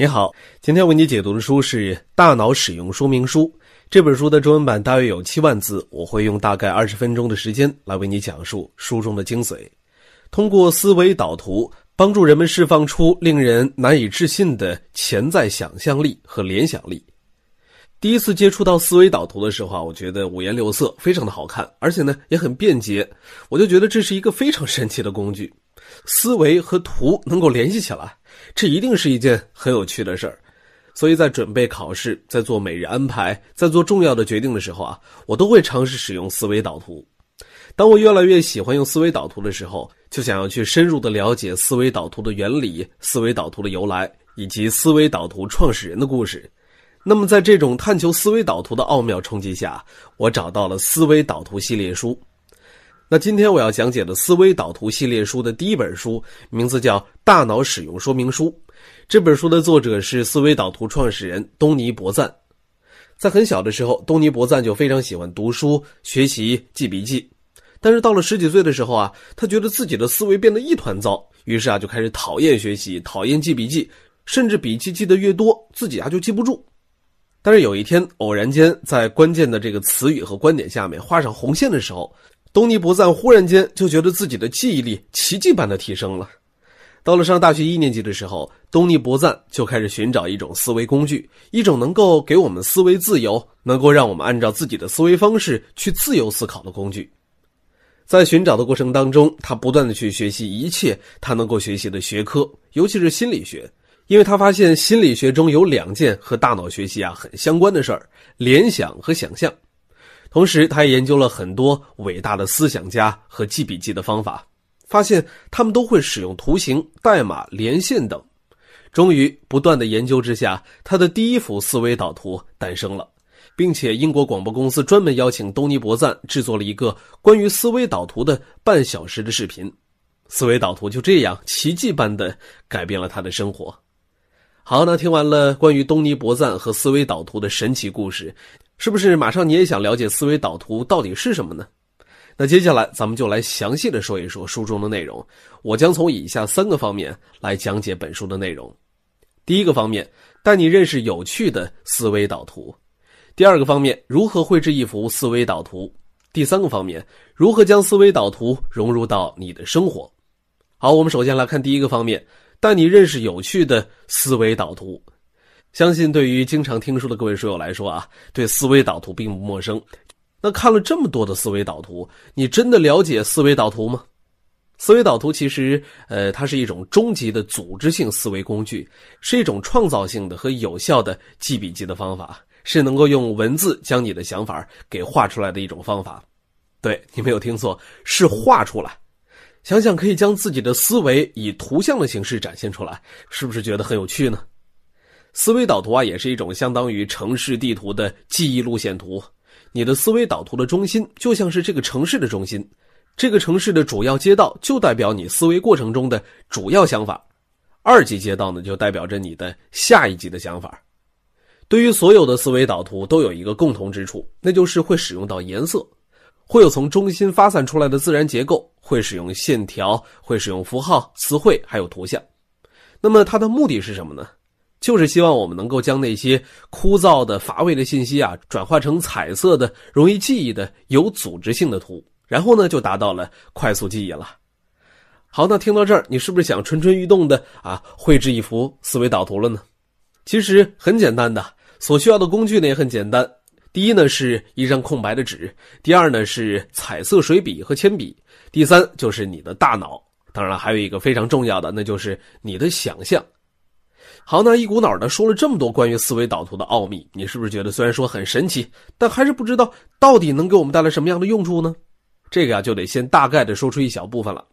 你好，今天为你解读的书是《大脑使用说明书》。这本书的中文版大约有七万字，我会用大概二十分钟的时间来为你讲述书中的精髓。通过思维导图，帮助人们释放出令人难以置信的潜在想象力和联想力。第一次接触到思维导图的时候啊，我觉得五颜六色非常的好看，而且呢也很便捷，我就觉得这是一个非常神奇的工具，思维和图能够联系起来。这一定是一件很有趣的事儿，所以在准备考试、在做每日安排、在做重要的决定的时候啊，我都会尝试使用思维导图。当我越来越喜欢用思维导图的时候，就想要去深入的了解思维导图的原理、思维导图的由来以及思维导图创始人的故事。那么，在这种探求思维导图的奥妙冲击下，我找到了思维导图系列书。那今天我要讲解的思维导图系列书的第一本书，名字叫《大脑使用说明书》。这本书的作者是思维导图创始人东尼博赞。在很小的时候，东尼博赞就非常喜欢读书、学习、记笔记。但是到了十几岁的时候啊，他觉得自己的思维变得一团糟，于是啊，就开始讨厌学习、讨厌记笔记，甚至笔记记得越多，自己啊就记不住。但是有一天，偶然间在关键的这个词语和观点下面画上红线的时候，东尼博赞忽然间就觉得自己的记忆力奇迹般的提升了。到了上大学一年级的时候，东尼博赞就开始寻找一种思维工具，一种能够给我们思维自由，能够让我们按照自己的思维方式去自由思考的工具。在寻找的过程当中，他不断的去学习一切他能够学习的学科，尤其是心理学，因为他发现心理学中有两件和大脑学习啊很相关的事儿：联想和想象。同时，他也研究了很多伟大的思想家和记笔记的方法，发现他们都会使用图形、代码、连线等。终于，不断的研究之下，他的第一幅思维导图诞生了，并且英国广播公司专门邀请东尼·博赞制作了一个关于思维导图的半小时的视频。思维导图就这样奇迹般的改变了他的生活。好，那听完了关于东尼·博赞和思维导图的神奇故事。是不是马上你也想了解思维导图到底是什么呢？那接下来咱们就来详细的说一说书中的内容。我将从以下三个方面来讲解本书的内容。第一个方面，带你认识有趣的思维导图；第二个方面，如何绘制一幅思维导图；第三个方面，如何将思维导图融入到你的生活。好，我们首先来看第一个方面，带你认识有趣的思维导图。相信对于经常听书的各位书友来说啊，对思维导图并不陌生。那看了这么多的思维导图，你真的了解思维导图吗？思维导图其实，呃，它是一种终极的组织性思维工具，是一种创造性的和有效的记笔记的方法，是能够用文字将你的想法给画出来的一种方法。对，你没有听错，是画出来。想想可以将自己的思维以图像的形式展现出来，是不是觉得很有趣呢？思维导图啊，也是一种相当于城市地图的记忆路线图。你的思维导图的中心就像是这个城市的中心，这个城市的主要街道就代表你思维过程中的主要想法。二级街道呢，就代表着你的下一级的想法。对于所有的思维导图都有一个共同之处，那就是会使用到颜色，会有从中心发散出来的自然结构，会使用线条，会使用符号、词汇，还有图像。那么它的目的是什么呢？就是希望我们能够将那些枯燥的、乏味的信息啊，转化成彩色的、容易记忆的、有组织性的图，然后呢，就达到了快速记忆了。好，那听到这儿，你是不是想蠢蠢欲动的啊，绘制一幅思维导图了呢？其实很简单的，所需要的工具呢也很简单。第一呢是一张空白的纸，第二呢是彩色水笔和铅笔，第三就是你的大脑。当然了，还有一个非常重要的，那就是你的想象。好，那一股脑的说了这么多关于思维导图的奥秘，你是不是觉得虽然说很神奇，但还是不知道到底能给我们带来什么样的用处呢？这个啊，就得先大概的说出一小部分了。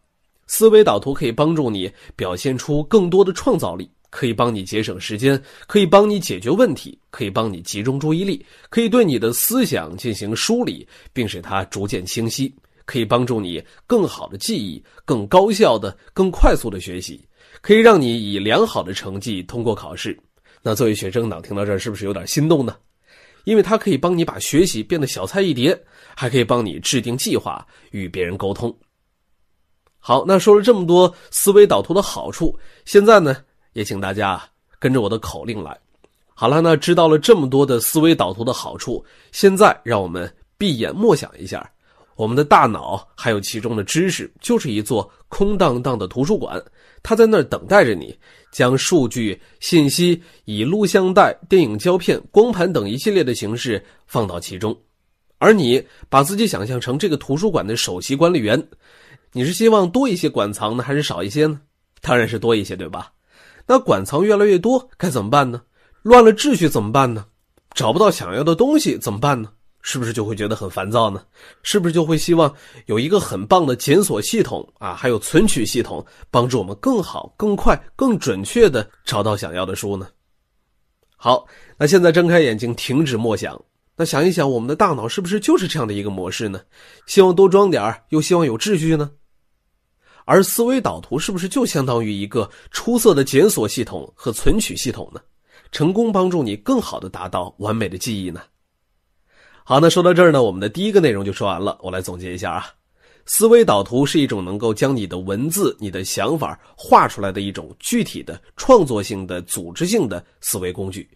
思维导图可以帮助你表现出更多的创造力，可以帮你节省时间，可以帮你解决问题，可以帮你集中注意力，可以对你的思想进行梳理，并使它逐渐清晰，可以帮助你更好的记忆，更高效的、更快速的学习。可以让你以良好的成绩通过考试。那作为学生党听到这儿，是不是有点心动呢？因为它可以帮你把学习变得小菜一碟，还可以帮你制定计划，与别人沟通。好，那说了这么多思维导图的好处，现在呢，也请大家跟着我的口令来。好了，那知道了这么多的思维导图的好处，现在让我们闭眼默想一下，我们的大脑还有其中的知识，就是一座空荡荡的图书馆。他在那儿等待着你，将数据信息以录像带、电影胶片、光盘等一系列的形式放到其中，而你把自己想象成这个图书馆的首席管理员，你是希望多一些馆藏呢，还是少一些呢？当然是多一些，对吧？那馆藏越来越多，该怎么办呢？乱了秩序怎么办呢？找不到想要的东西怎么办呢？是不是就会觉得很烦躁呢？是不是就会希望有一个很棒的检索系统啊，还有存取系统，帮助我们更好、更快、更准确的找到想要的书呢？好，那现在睁开眼睛，停止默想，那想一想，我们的大脑是不是就是这样的一个模式呢？希望多装点又希望有秩序呢？而思维导图是不是就相当于一个出色的检索系统和存取系统呢？成功帮助你更好的达到完美的记忆呢？好，那说到这儿呢，我们的第一个内容就说完了。我来总结一下啊，思维导图是一种能够将你的文字、你的想法画出来的一种具体的创作性的组织性的思维工具，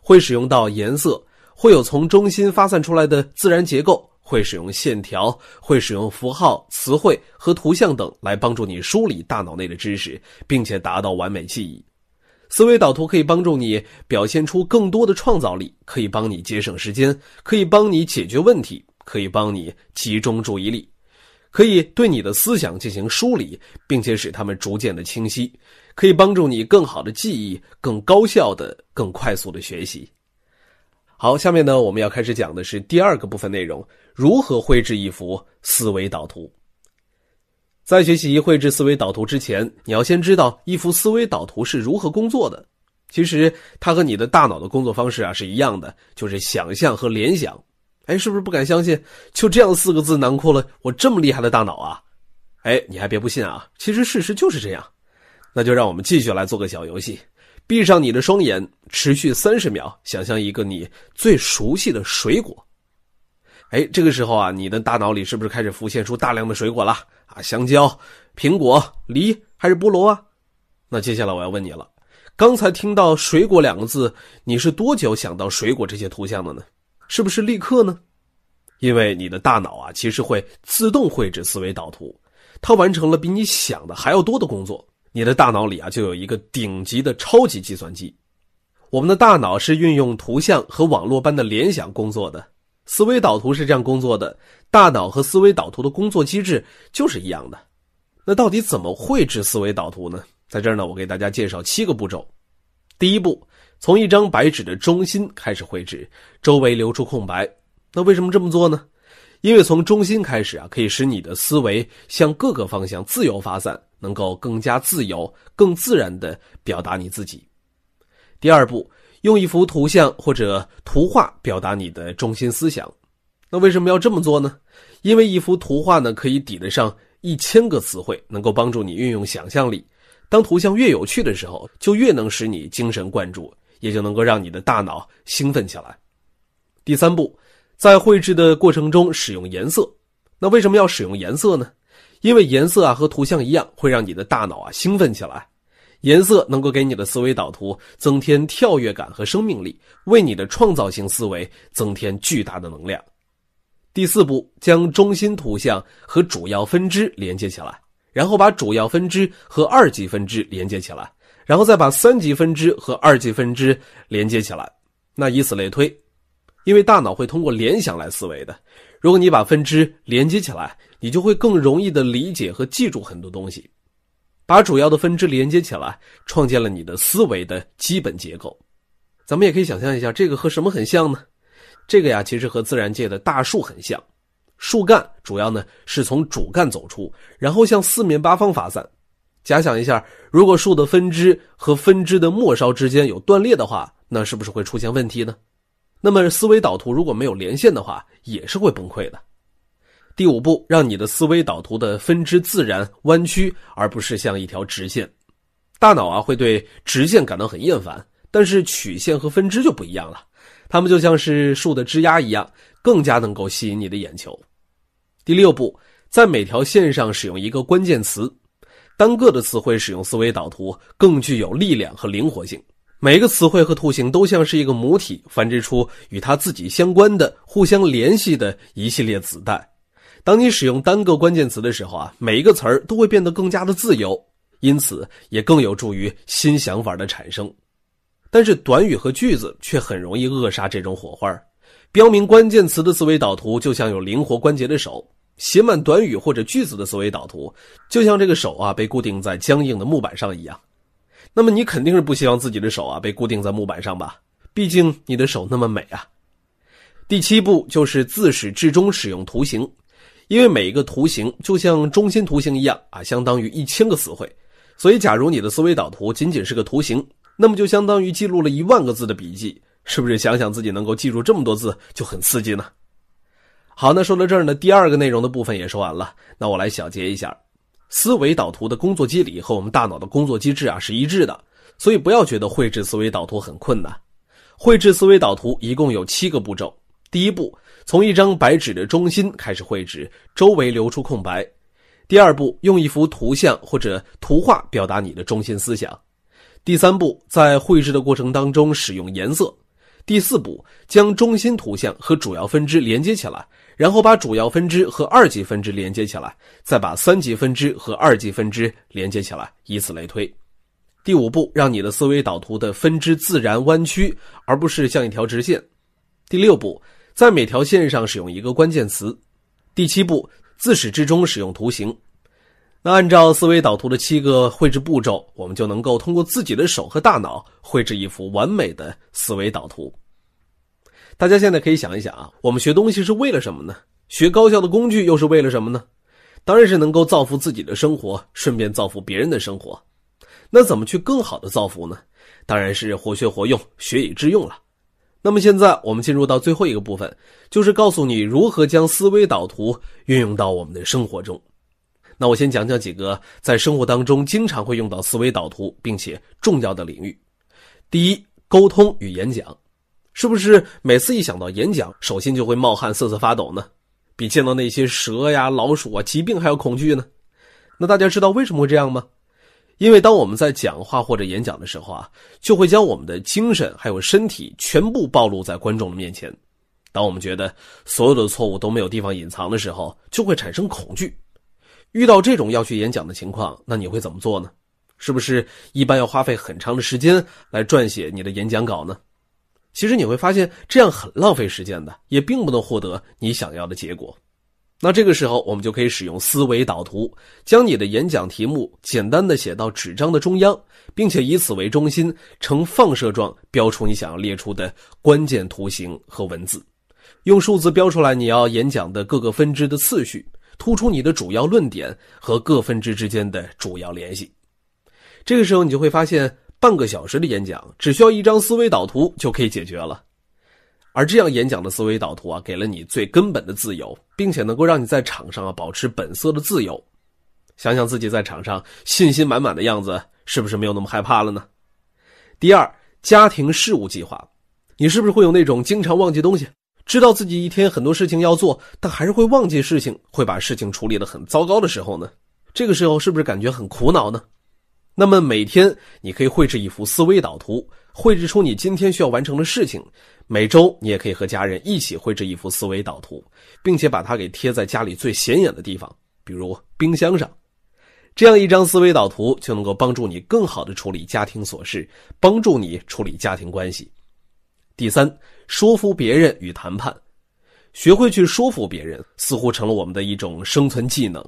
会使用到颜色，会有从中心发散出来的自然结构，会使用线条，会使用符号、词汇和图像等来帮助你梳理大脑内的知识，并且达到完美记忆。思维导图可以帮助你表现出更多的创造力，可以帮你节省时间，可以帮你解决问题，可以帮你集中注意力，可以对你的思想进行梳理，并且使它们逐渐的清晰，可以帮助你更好的记忆、更高效的、更快速的学习。好，下面呢，我们要开始讲的是第二个部分内容：如何绘制一幅思维导图。在学习绘制思维导图之前，你要先知道一幅思维导图是如何工作的。其实它和你的大脑的工作方式啊是一样的，就是想象和联想。哎，是不是不敢相信？就这样四个字囊括了我这么厉害的大脑啊！哎，你还别不信啊，其实事实就是这样。那就让我们继续来做个小游戏，闭上你的双眼，持续三十秒，想象一个你最熟悉的水果。哎，这个时候啊，你的大脑里是不是开始浮现出大量的水果了啊？香蕉、苹果、梨还是菠萝啊？那接下来我要问你了，刚才听到“水果”两个字，你是多久想到水果这些图像的呢？是不是立刻呢？因为你的大脑啊，其实会自动绘制思维导图，它完成了比你想的还要多的工作。你的大脑里啊，就有一个顶级的超级计算机。我们的大脑是运用图像和网络般的联想工作的。思维导图是这样工作的，大脑和思维导图的工作机制就是一样的。那到底怎么绘制思维导图呢？在这儿呢，我给大家介绍七个步骤。第一步，从一张白纸的中心开始绘制，周围留出空白。那为什么这么做呢？因为从中心开始啊，可以使你的思维向各个方向自由发散，能够更加自由、更自然地表达你自己。第二步。用一幅图像或者图画表达你的中心思想，那为什么要这么做呢？因为一幅图画呢可以抵得上一千个词汇，能够帮助你运用想象力。当图像越有趣的时候，就越能使你精神灌注，也就能够让你的大脑兴奋起来。第三步，在绘制的过程中使用颜色，那为什么要使用颜色呢？因为颜色啊和图像一样，会让你的大脑啊兴奋起来。颜色能够给你的思维导图增添跳跃感和生命力，为你的创造性思维增添巨大的能量。第四步，将中心图像和主要分支连接起来，然后把主要分支和二级分支连接起来，然后再把三级分支和二级分支连接起来。那以此类推，因为大脑会通过联想来思维的。如果你把分支连接起来，你就会更容易的理解和记住很多东西。把主要的分支连接起来，创建了你的思维的基本结构。咱们也可以想象一下，这个和什么很像呢？这个呀，其实和自然界的大树很像。树干主要呢是从主干走出，然后向四面八方发散。假想一下，如果树的分支和分支的末梢之间有断裂的话，那是不是会出现问题呢？那么思维导图如果没有连线的话，也是会崩溃的。第五步，让你的思维导图的分支自然弯曲，而不是像一条直线。大脑啊，会对直线感到很厌烦，但是曲线和分支就不一样了，它们就像是树的枝丫一样，更加能够吸引你的眼球。第六步，在每条线上使用一个关键词，单个的词汇使用思维导图更具有力量和灵活性。每一个词汇和图形都像是一个母体，繁殖出与它自己相关的、互相联系的一系列子代。当你使用单个关键词的时候啊，每一个词儿都会变得更加的自由，因此也更有助于新想法的产生。但是短语和句子却很容易扼杀这种火花。标明关键词的思维导图就像有灵活关节的手，写满短语或者句子的思维导图就像这个手啊被固定在僵硬的木板上一样。那么你肯定是不希望自己的手啊被固定在木板上吧？毕竟你的手那么美啊！第七步就是自始至终使用图形。因为每一个图形就像中心图形一样啊，相当于一千个词汇，所以假如你的思维导图仅仅是个图形，那么就相当于记录了一万个字的笔记，是不是想想自己能够记住这么多字就很刺激呢？好，那说到这儿呢，第二个内容的部分也说完了，那我来小结一下，思维导图的工作机理和我们大脑的工作机制啊是一致的，所以不要觉得绘制思维导图很困难，绘制思维导图一共有七个步骤。第一步，从一张白纸的中心开始绘制，周围留出空白。第二步，用一幅图像或者图画表达你的中心思想。第三步，在绘制的过程当中使用颜色。第四步，将中心图像和主要分支连接起来，然后把主要分支和二级分支连接起来，再把三级分支和二级分支连接起来，以此类推。第五步，让你的思维导图的分支自然弯曲，而不是像一条直线。第六步。在每条线上使用一个关键词。第七步，自始至终使用图形。那按照思维导图的七个绘制步骤，我们就能够通过自己的手和大脑绘制一幅完美的思维导图。大家现在可以想一想啊，我们学东西是为了什么呢？学高效的工具又是为了什么呢？当然是能够造福自己的生活，顺便造福别人的生活。那怎么去更好的造福呢？当然是活学活用，学以致用了。那么现在我们进入到最后一个部分，就是告诉你如何将思维导图运用到我们的生活中。那我先讲讲几个在生活当中经常会用到思维导图并且重要的领域。第一，沟通与演讲，是不是每次一想到演讲，手心就会冒汗、瑟瑟发抖呢？比见到那些蛇呀、老鼠啊、疾病还要恐惧呢？那大家知道为什么会这样吗？因为当我们在讲话或者演讲的时候啊，就会将我们的精神还有身体全部暴露在观众的面前。当我们觉得所有的错误都没有地方隐藏的时候，就会产生恐惧。遇到这种要去演讲的情况，那你会怎么做呢？是不是一般要花费很长的时间来撰写你的演讲稿呢？其实你会发现这样很浪费时间的，也并不能获得你想要的结果。那这个时候，我们就可以使用思维导图，将你的演讲题目简单的写到纸张的中央，并且以此为中心呈放射状标出你想要列出的关键图形和文字，用数字标出来你要演讲的各个分支的次序，突出你的主要论点和各分支之间的主要联系。这个时候，你就会发现，半个小时的演讲只需要一张思维导图就可以解决了。而这样演讲的思维导图啊，给了你最根本的自由，并且能够让你在场上啊保持本色的自由。想想自己在场上信心满满的样子，是不是没有那么害怕了呢？第二，家庭事务计划，你是不是会有那种经常忘记东西，知道自己一天很多事情要做，但还是会忘记事情，会把事情处理的很糟糕的时候呢？这个时候是不是感觉很苦恼呢？那么每天你可以绘制一幅思维导图。绘制出你今天需要完成的事情，每周你也可以和家人一起绘制一幅思维导图，并且把它给贴在家里最显眼的地方，比如冰箱上。这样一张思维导图就能够帮助你更好的处理家庭琐事，帮助你处理家庭关系。第三，说服别人与谈判，学会去说服别人，似乎成了我们的一种生存技能。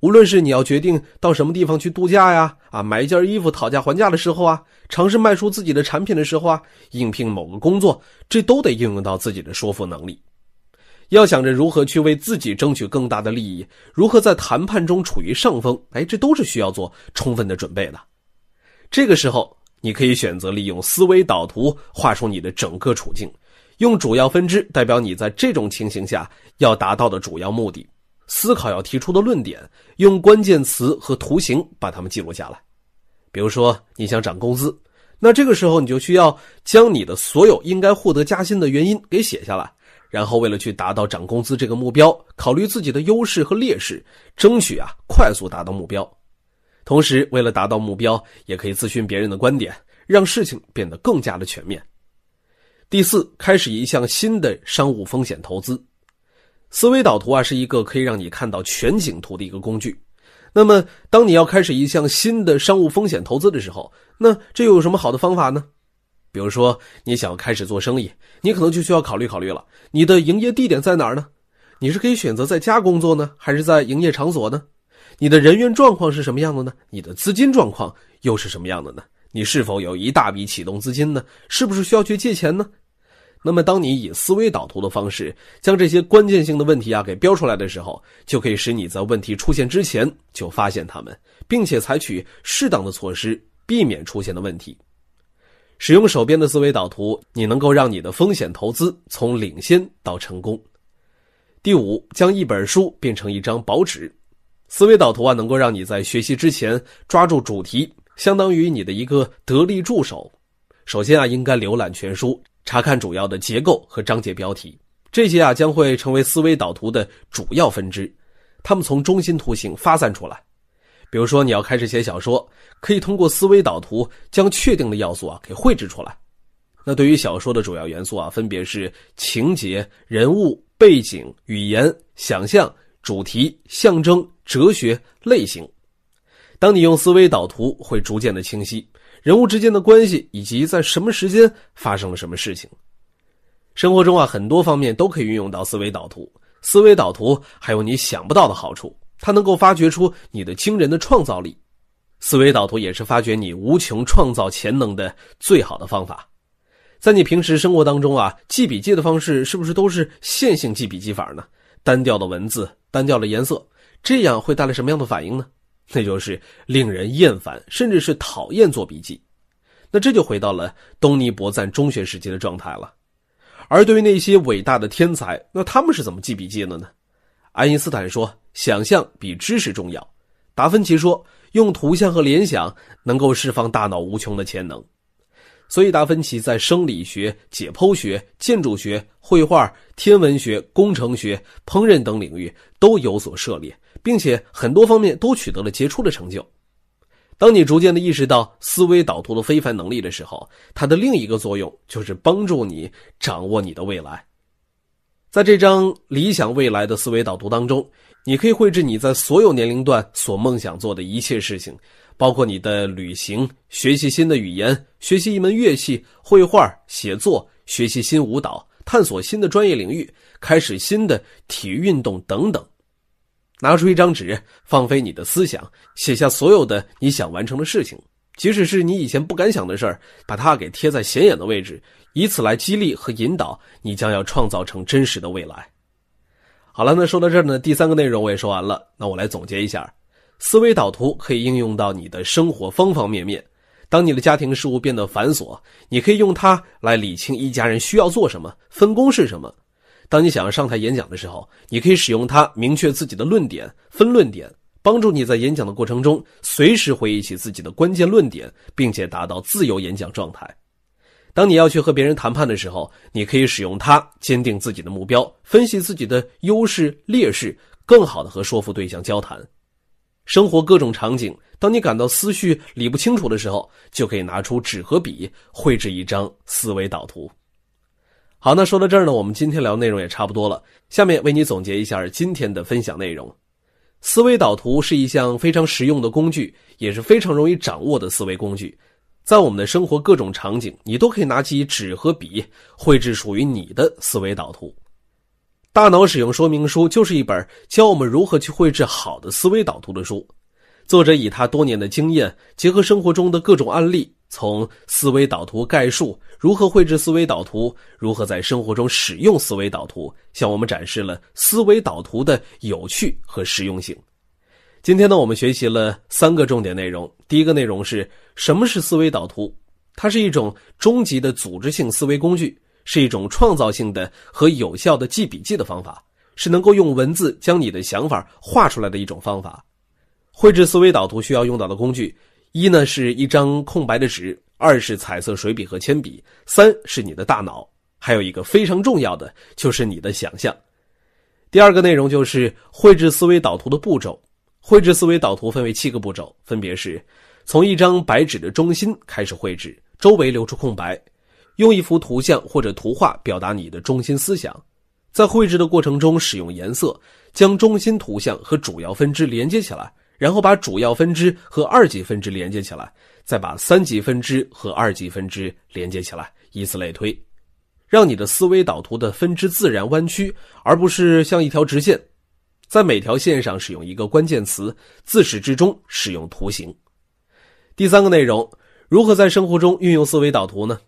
无论是你要决定到什么地方去度假呀，啊，买一件衣服讨价还价的时候啊，尝试卖出自己的产品的时候啊，应聘某个工作，这都得应用到自己的说服能力。要想着如何去为自己争取更大的利益，如何在谈判中处于上风，哎，这都是需要做充分的准备的。这个时候，你可以选择利用思维导图画出你的整个处境，用主要分支代表你在这种情形下要达到的主要目的。思考要提出的论点，用关键词和图形把它们记录下来。比如说，你想涨工资，那这个时候你就需要将你的所有应该获得加薪的原因给写下来。然后，为了去达到涨工资这个目标，考虑自己的优势和劣势，争取啊快速达到目标。同时，为了达到目标，也可以咨询别人的观点，让事情变得更加的全面。第四，开始一项新的商务风险投资。思维导图啊，是一个可以让你看到全景图的一个工具。那么，当你要开始一项新的商务风险投资的时候，那这又有什么好的方法呢？比如说，你想要开始做生意，你可能就需要考虑考虑了：你的营业地点在哪儿呢？你是可以选择在家工作呢，还是在营业场所呢？你的人员状况是什么样的呢？你的资金状况又是什么样的呢？你是否有一大笔启动资金呢？是不是需要去借钱呢？那么，当你以思维导图的方式将这些关键性的问题啊给标出来的时候，就可以使你在问题出现之前就发现它们，并且采取适当的措施避免出现的问题。使用手边的思维导图，你能够让你的风险投资从领先到成功。第五，将一本书变成一张薄纸，思维导图啊能够让你在学习之前抓住主题，相当于你的一个得力助手。首先啊，应该浏览全书。查看主要的结构和章节标题，这些啊将会成为思维导图的主要分支，它们从中心图形发散出来。比如说，你要开始写小说，可以通过思维导图将确定的要素啊给绘制出来。那对于小说的主要元素啊，分别是情节、人物、背景、语言、想象、主题、象征、哲学、类型。当你用思维导图，会逐渐的清晰。人物之间的关系，以及在什么时间发生了什么事情。生活中啊，很多方面都可以运用到思维导图。思维导图还有你想不到的好处，它能够发掘出你的惊人的创造力。思维导图也是发掘你无穷创造潜能的最好的方法。在你平时生活当中啊，记笔记的方式是不是都是线性记笔记法呢？单调的文字，单调的颜色，这样会带来什么样的反应呢？那就是令人厌烦，甚至是讨厌做笔记。那这就回到了东尼·博赞中学时期的状态了。而对于那些伟大的天才，那他们是怎么记笔记的呢？爱因斯坦说：“想象比知识重要。”达芬奇说：“用图像和联想能够释放大脑无穷的潜能。”所以，达芬奇在生理学、解剖学、建筑学、绘画、天文学、工程学、烹饪等领域都有所涉猎。并且很多方面都取得了杰出的成就。当你逐渐的意识到思维导图的非凡能力的时候，它的另一个作用就是帮助你掌握你的未来。在这张理想未来的思维导图当中，你可以绘制你在所有年龄段所梦想做的一切事情，包括你的旅行、学习新的语言、学习一门乐器、绘画、写作、学习新舞蹈、探索新的专业领域、开始新的体育运动等等。拿出一张纸，放飞你的思想，写下所有的你想完成的事情，即使是你以前不敢想的事儿，把它给贴在显眼的位置，以此来激励和引导你将要创造成真实的未来。好了，那说到这儿呢，第三个内容我也说完了。那我来总结一下，思维导图可以应用到你的生活方方面面。当你的家庭事务变得繁琐，你可以用它来理清一家人需要做什么，分工是什么。当你想要上台演讲的时候，你可以使用它明确自己的论点、分论点，帮助你在演讲的过程中随时回忆起自己的关键论点，并且达到自由演讲状态。当你要去和别人谈判的时候，你可以使用它坚定自己的目标，分析自己的优势劣势，更好的和说服对象交谈。生活各种场景，当你感到思绪理不清楚的时候，就可以拿出纸和笔，绘制一张思维导图。好，那说到这儿呢，我们今天聊内容也差不多了。下面为你总结一下今天的分享内容：思维导图是一项非常实用的工具，也是非常容易掌握的思维工具。在我们的生活各种场景，你都可以拿起纸和笔，绘制属于你的思维导图。《大脑使用说明书》就是一本教我们如何去绘制好的思维导图的书。作者以他多年的经验，结合生活中的各种案例。从思维导图概述如何绘制思维导图，如何在生活中使用思维导图，向我们展示了思维导图的有趣和实用性。今天呢，我们学习了三个重点内容。第一个内容是什么是思维导图？它是一种终极的组织性思维工具，是一种创造性的和有效的记笔记的方法，是能够用文字将你的想法画出来的一种方法。绘制思维导图需要用到的工具。一呢是一张空白的纸，二是彩色水笔和铅笔，三是你的大脑，还有一个非常重要的就是你的想象。第二个内容就是绘制思维导图的步骤。绘制思维导图分为七个步骤，分别是从一张白纸的中心开始绘制，周围留出空白，用一幅图像或者图画表达你的中心思想，在绘制的过程中使用颜色，将中心图像和主要分支连接起来。然后把主要分支和二级分支连接起来，再把三级分支和二级分支连接起来，以此类推，让你的思维导图的分支自然弯曲，而不是像一条直线。在每条线上使用一个关键词，自始至终使用图形。第三个内容，如何在生活中运用思维导图呢？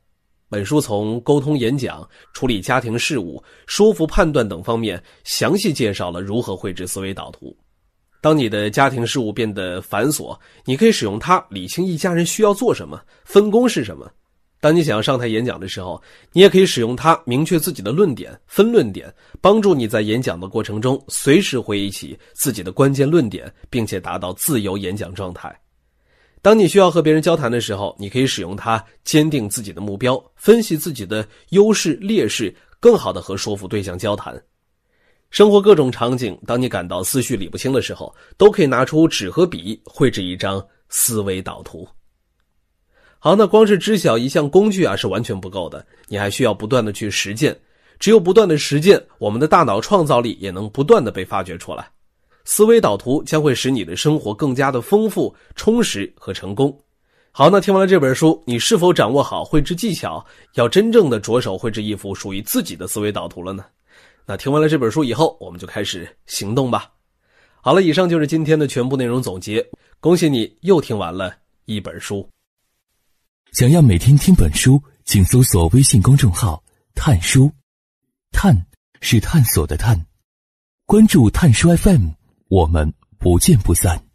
本书从沟通、演讲、处理家庭事务、说服、判断等方面，详细介绍了如何绘制思维导图。当你的家庭事务变得繁琐，你可以使用它理清一家人需要做什么、分工是什么。当你想要上台演讲的时候，你也可以使用它明确自己的论点、分论点，帮助你在演讲的过程中随时回忆起自己的关键论点，并且达到自由演讲状态。当你需要和别人交谈的时候，你可以使用它坚定自己的目标，分析自己的优势劣势，更好的和说服对象交谈。生活各种场景，当你感到思绪理不清的时候，都可以拿出纸和笔，绘制一张思维导图。好，那光是知晓一项工具啊是完全不够的，你还需要不断的去实践。只有不断的实践，我们的大脑创造力也能不断的被发掘出来。思维导图将会使你的生活更加的丰富、充实和成功。好，那听完了这本书，你是否掌握好绘制技巧，要真正的着手绘制一幅属于自己的思维导图了呢？那听完了这本书以后，我们就开始行动吧。好了，以上就是今天的全部内容总结。恭喜你又听完了一本书。想要每天听本书，请搜索微信公众号“探书”，探是探索的探。关注探书 FM，我们不见不散。